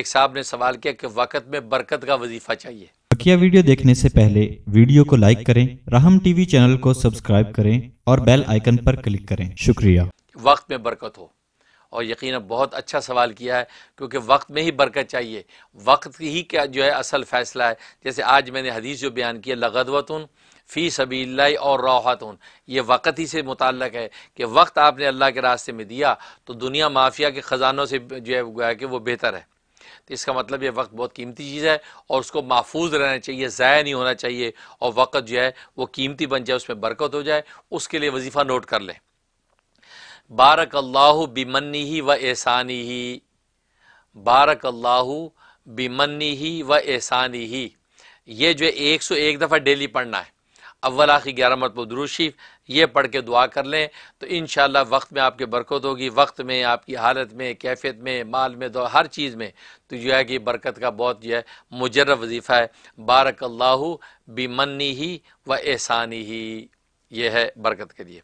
एक साहब ने सवाल किया कि वक़्त में बरकत का वजीफा चाहिए बकिया वीडियो देखने से पहले वीडियो को लाइक करें रहम टीवी चैनल को सब्सक्राइब करें और बेल आइकन पर क्लिक करें शुक्रिया वक्त में बरकत हो और यकीन बहुत अच्छा सवाल किया है क्योंकि वक्त में ही बरकत चाहिए वक्त ही क्या जो है असल फैसला है जैसे आज मैंने हदीस जो बयान किया लगदवतन फ़ी सभी और राहतन ये वक़्त ही से मुतक है कि वक्त आपने अल्लाह के रास्ते में दिया तो दुनिया माफिया के ख़जानों से जो है कि वो बेहतर है तो इसका मतलब ये वक्त बहुत कीमती चीज़ है और उसको महफूज रहना चाहिए ज़ाया नहीं होना चाहिए और वक्त जो है वो कीमती बन जाए उसमें बरकत हो जाए उसके लिए वजीफ़ा नोट कर लें बारक अल्लाह बिमन्नी ही व एहसानी ही बारक अल्लाह बिमन्नी ही व एहसानी ही ये जो है एक सौ एक दफ़ा डेली पढ़ना है अव्वल आखिर ग्यारह मरतब दुरुशीफ ये पढ़ के दुआ कर लें तो इन वक्त में आपके बरकत होगी वक्त में आपकी हालत में कैफियत में माल में दो हर चीज़ में तो जो है कि बरकत का बहुत जो है मुजर वजीफ़ा है बारक अल्लाह बिमनी ही व एहसानी ही यह है बरकत के लिए